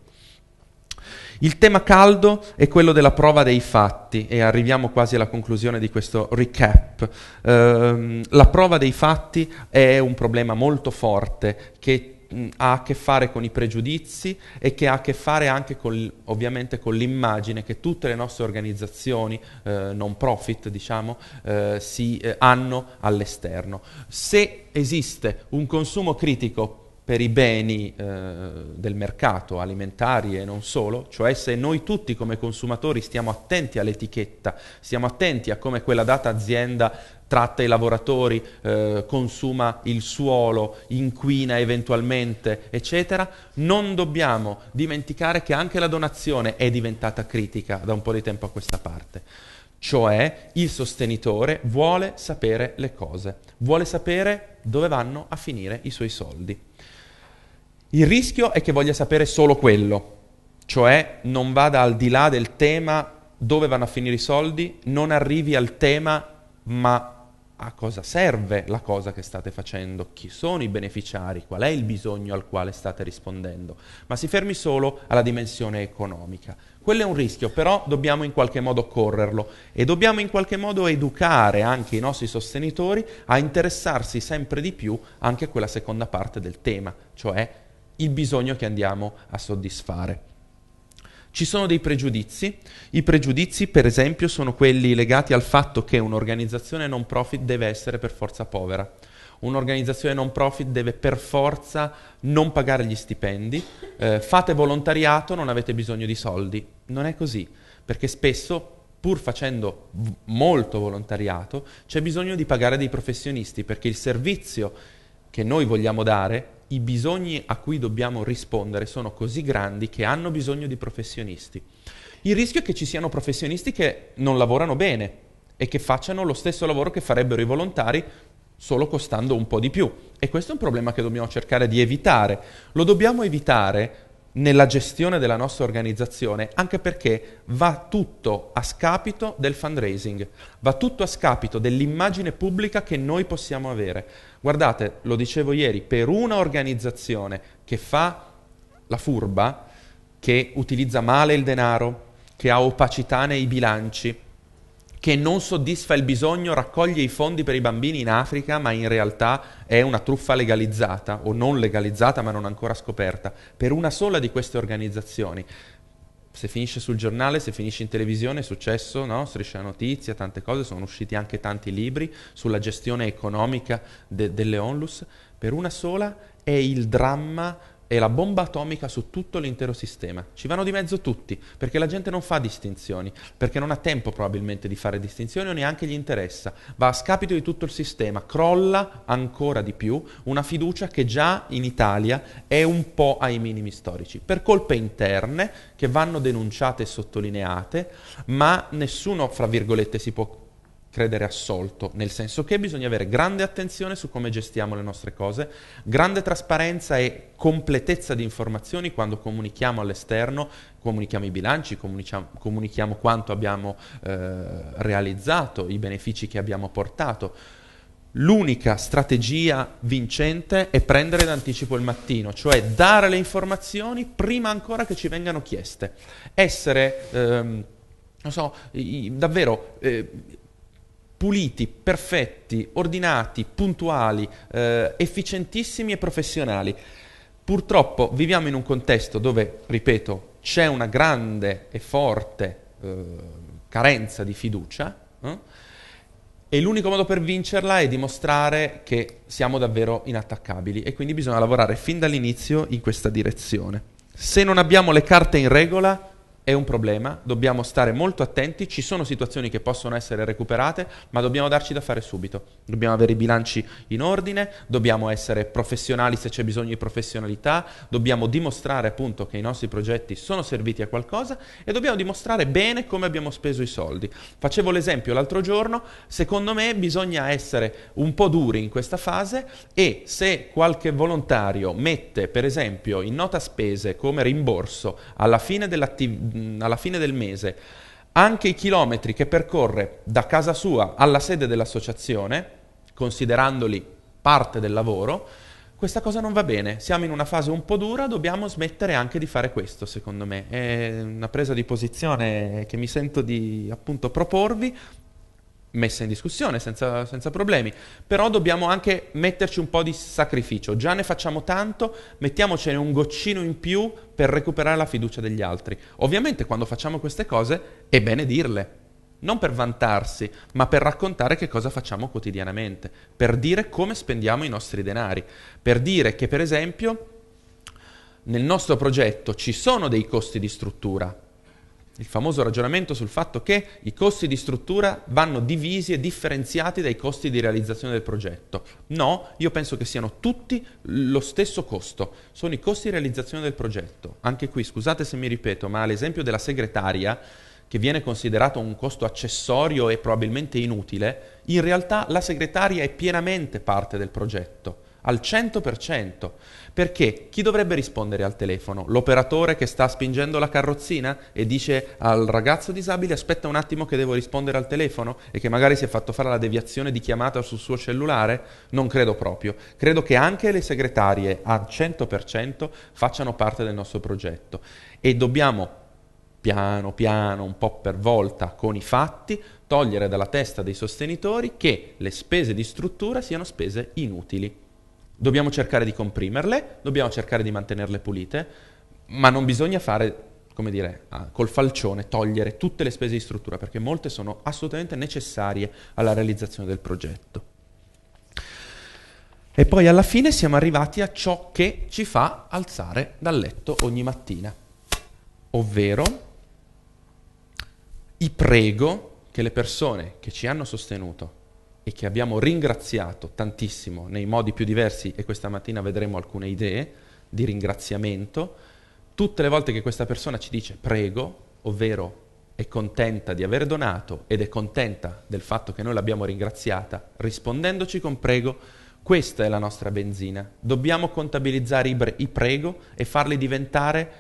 Il tema caldo è quello della prova dei fatti e arriviamo quasi alla conclusione di questo recap. Uh, la prova dei fatti è un problema molto forte che mm, ha a che fare con i pregiudizi e che ha a che fare anche con, ovviamente con l'immagine che tutte le nostre organizzazioni eh, non profit diciamo, eh, si, eh, hanno all'esterno. Se esiste un consumo critico per i beni eh, del mercato, alimentari e non solo, cioè se noi tutti come consumatori stiamo attenti all'etichetta, stiamo attenti a come quella data azienda tratta i lavoratori, eh, consuma il suolo, inquina eventualmente, eccetera, non dobbiamo dimenticare che anche la donazione è diventata critica da un po' di tempo a questa parte. Cioè il sostenitore vuole sapere le cose, vuole sapere dove vanno a finire i suoi soldi. Il rischio è che voglia sapere solo quello, cioè non vada al di là del tema dove vanno a finire i soldi, non arrivi al tema ma a cosa serve la cosa che state facendo, chi sono i beneficiari, qual è il bisogno al quale state rispondendo, ma si fermi solo alla dimensione economica. Quello è un rischio, però dobbiamo in qualche modo correrlo e dobbiamo in qualche modo educare anche i nostri sostenitori a interessarsi sempre di più anche a quella seconda parte del tema, cioè il bisogno che andiamo a soddisfare. Ci sono dei pregiudizi, i pregiudizi per esempio sono quelli legati al fatto che un'organizzazione non profit deve essere per forza povera, un'organizzazione non profit deve per forza non pagare gli stipendi, eh, fate volontariato, non avete bisogno di soldi. Non è così, perché spesso pur facendo v- molto volontariato c'è bisogno di pagare dei professionisti perché il servizio che noi vogliamo dare i bisogni a cui dobbiamo rispondere sono così grandi che hanno bisogno di professionisti. Il rischio è che ci siano professionisti che non lavorano bene e che facciano lo stesso lavoro che farebbero i volontari solo costando un po' di più. E questo è un problema che dobbiamo cercare di evitare. Lo dobbiamo evitare nella gestione della nostra organizzazione, anche perché va tutto a scapito del fundraising, va tutto a scapito dell'immagine pubblica che noi possiamo avere. Guardate, lo dicevo ieri, per una organizzazione che fa la furba, che utilizza male il denaro, che ha opacità nei bilanci, che non soddisfa il bisogno, raccoglie i fondi per i bambini in Africa, ma in realtà è una truffa legalizzata o non legalizzata ma non ancora scoperta, per una sola di queste organizzazioni se finisce sul giornale, se finisce in televisione, è successo, no? striscia la notizia, tante cose, sono usciti anche tanti libri sulla gestione economica de- delle onlus, per una sola è il dramma è la bomba atomica su tutto l'intero sistema. Ci vanno di mezzo tutti, perché la gente non fa distinzioni, perché non ha tempo probabilmente di fare distinzioni o neanche gli interessa. Va a scapito di tutto il sistema, crolla ancora di più una fiducia che già in Italia è un po' ai minimi storici, per colpe interne che vanno denunciate e sottolineate, ma nessuno, fra virgolette, si può credere assolto, nel senso che bisogna avere grande attenzione su come gestiamo le nostre cose, grande trasparenza e completezza di informazioni quando comunichiamo all'esterno, comunichiamo i bilanci, comunichiamo, comunichiamo quanto abbiamo eh, realizzato, i benefici che abbiamo portato. L'unica strategia vincente è prendere d'anticipo il mattino, cioè dare le informazioni prima ancora che ci vengano chieste, essere, ehm, non so, i, davvero... Eh, puliti, perfetti, ordinati, puntuali, eh, efficientissimi e professionali. Purtroppo viviamo in un contesto dove, ripeto, c'è una grande e forte eh, carenza di fiducia eh? e l'unico modo per vincerla è dimostrare che siamo davvero inattaccabili e quindi bisogna lavorare fin dall'inizio in questa direzione. Se non abbiamo le carte in regola, è un problema, dobbiamo stare molto attenti, ci sono situazioni che possono essere recuperate, ma dobbiamo darci da fare subito, dobbiamo avere i bilanci in ordine, dobbiamo essere professionali se c'è bisogno di professionalità, dobbiamo dimostrare appunto che i nostri progetti sono serviti a qualcosa e dobbiamo dimostrare bene come abbiamo speso i soldi. Facevo l'esempio l'altro giorno, secondo me bisogna essere un po' duri in questa fase e se qualche volontario mette per esempio in nota spese come rimborso alla fine dell'attività alla fine del mese anche i chilometri che percorre da casa sua alla sede dell'associazione, considerandoli parte del lavoro, questa cosa non va bene, siamo in una fase un po' dura, dobbiamo smettere anche di fare questo, secondo me. È una presa di posizione che mi sento di appunto proporvi messa in discussione senza, senza, problemi, però dobbiamo anche metterci un po' di sacrificio, già ne facciamo tanto, mettiamocene un goccino in più per recuperare la fiducia degli altri. Ovviamente quando facciamo queste cose è bene dirle, non per vantarsi, ma per raccontare che cosa facciamo quotidianamente, per dire come spendiamo i nostri denari, per dire che per esempio nel nostro progetto ci sono dei costi di struttura, il famoso ragionamento sul fatto che i costi di struttura vanno divisi e differenziati dai costi di realizzazione del progetto. No, io penso che siano tutti lo stesso costo, sono i costi di realizzazione del progetto. Anche qui, scusate se mi ripeto, ma l'esempio della segretaria, che viene considerato un costo accessorio e probabilmente inutile, in realtà la segretaria è pienamente parte del progetto al 100%. Perché chi dovrebbe rispondere al telefono? L'operatore che sta spingendo la carrozzina e dice al ragazzo disabile aspetta un attimo che devo rispondere al telefono e che magari si è fatto fare la deviazione di chiamata sul suo cellulare? Non credo proprio. Credo che anche le segretarie al 100% facciano parte del nostro progetto e dobbiamo piano piano, un po' per volta, con i fatti, togliere dalla testa dei sostenitori che le spese di struttura siano spese inutili. Dobbiamo cercare di comprimerle, dobbiamo cercare di mantenerle pulite, ma non bisogna fare, come dire, ah, col falcione, togliere tutte le spese di struttura, perché molte sono assolutamente necessarie alla realizzazione del progetto. E poi alla fine siamo arrivati a ciò che ci fa alzare dal letto ogni mattina, ovvero i prego che le persone che ci hanno sostenuto e che abbiamo ringraziato tantissimo nei modi più diversi e questa mattina vedremo alcune idee di ringraziamento, tutte le volte che questa persona ci dice prego, ovvero è contenta di aver donato ed è contenta del fatto che noi l'abbiamo ringraziata, rispondendoci con prego, questa è la nostra benzina. Dobbiamo contabilizzare i, bre- i prego e farli diventare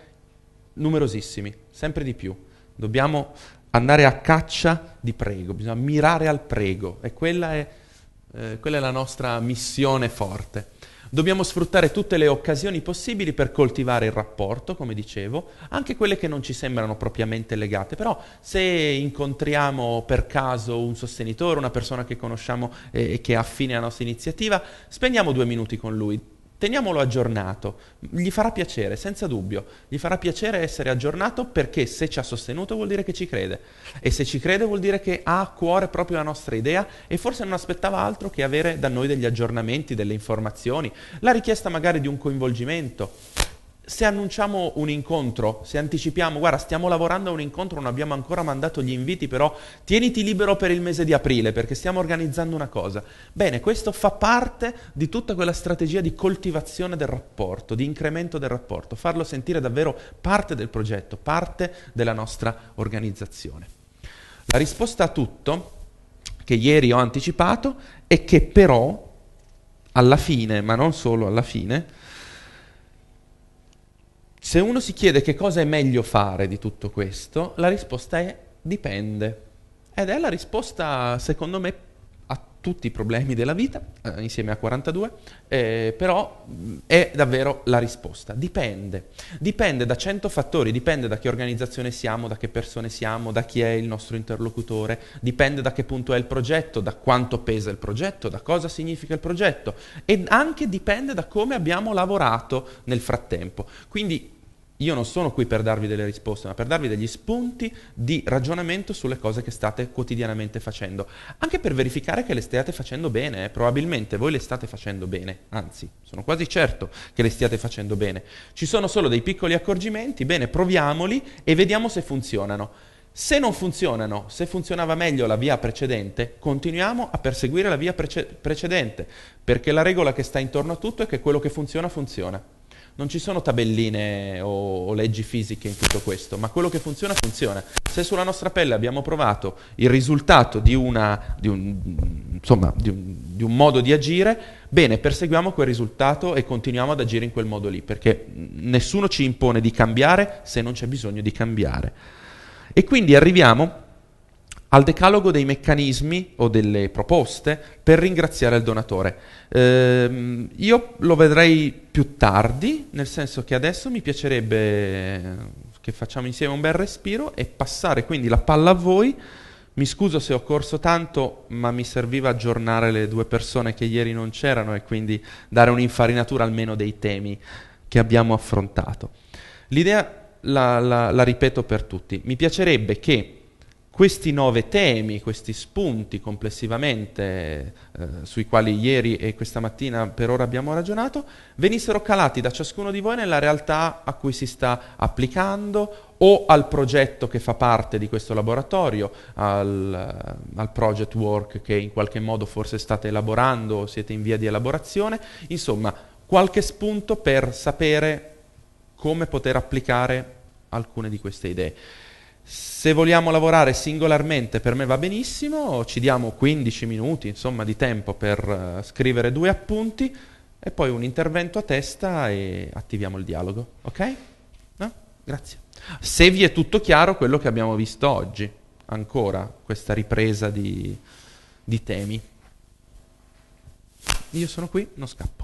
numerosissimi, sempre di più. Dobbiamo andare a caccia di prego, bisogna mirare al prego e quella è, eh, quella è la nostra missione forte. Dobbiamo sfruttare tutte le occasioni possibili per coltivare il rapporto, come dicevo, anche quelle che non ci sembrano propriamente legate, però se incontriamo per caso un sostenitore, una persona che conosciamo eh, e eh, che è affine alla nostra iniziativa, spendiamo due minuti con lui, Teniamolo aggiornato, gli farà piacere, senza dubbio, gli farà piacere essere aggiornato perché se ci ha sostenuto vuol dire che ci crede e se ci crede vuol dire che ha a cuore proprio la nostra idea e forse non aspettava altro che avere da noi degli aggiornamenti, delle informazioni, la richiesta magari di un coinvolgimento se annunciamo un incontro, se anticipiamo, guarda, stiamo lavorando a un incontro, non abbiamo ancora mandato gli inviti, però tieniti libero per il mese di aprile perché stiamo organizzando una cosa. Bene, questo fa parte di tutta quella strategia di coltivazione del rapporto, di incremento del rapporto, farlo sentire davvero parte del progetto, parte della nostra organizzazione. La risposta a tutto, che ieri ho anticipato, è che però alla fine, ma non solo alla fine, se uno si chiede che cosa è meglio fare di tutto questo, la risposta è dipende. Ed è la risposta, secondo me, tutti i problemi della vita, eh, insieme a 42, eh, però mm, è davvero la risposta. Dipende, dipende da 100 fattori, dipende da che organizzazione siamo, da che persone siamo, da chi è il nostro interlocutore, dipende da che punto è il progetto, da quanto pesa il progetto, da cosa significa il progetto e anche dipende da come abbiamo lavorato nel frattempo. Quindi io non sono qui per darvi delle risposte, ma per darvi degli spunti di ragionamento sulle cose che state quotidianamente facendo, anche per verificare che le stiate facendo bene, eh. probabilmente voi le state facendo bene, anzi sono quasi certo che le stiate facendo bene. Ci sono solo dei piccoli accorgimenti, bene, proviamoli e vediamo se funzionano. Se non funzionano, se funzionava meglio la via precedente, continuiamo a perseguire la via prece- precedente, perché la regola che sta intorno a tutto è che quello che funziona funziona non ci sono tabelline o, o, leggi fisiche in tutto questo, ma quello che funziona funziona. Se sulla nostra pelle abbiamo provato il risultato di, una, di, un, insomma, di, un, di un modo di agire, bene, perseguiamo quel risultato e continuiamo ad agire in quel modo lì, perché nessuno ci impone di cambiare se non c'è bisogno di cambiare. E quindi arriviamo al decalogo dei meccanismi o delle proposte per ringraziare il donatore. Ehm, io lo vedrei più tardi, nel senso che adesso mi piacerebbe eh, che facciamo insieme un bel respiro e passare quindi la palla a voi. Mi scuso se ho corso tanto, ma mi serviva aggiornare le due persone che ieri non c'erano e quindi dare un'infarinatura almeno dei temi che abbiamo affrontato. L'idea la, la, la ripeto per tutti. Mi piacerebbe che questi nove temi, questi spunti complessivamente eh, sui quali ieri e questa mattina per ora abbiamo ragionato, venissero calati da ciascuno di voi nella realtà a cui si sta applicando o al progetto che fa parte di questo laboratorio, al, eh, al project work che in qualche modo forse state elaborando o siete in via di elaborazione, insomma qualche spunto per sapere come poter applicare alcune di queste idee. Se vogliamo lavorare singolarmente per me va benissimo, ci diamo 15 minuti insomma, di tempo per uh, scrivere due appunti e poi un intervento a testa e attiviamo il dialogo, ok? No? Grazie. Se vi è tutto chiaro quello che abbiamo visto oggi, ancora questa ripresa di, di temi. Io sono qui, non scappo.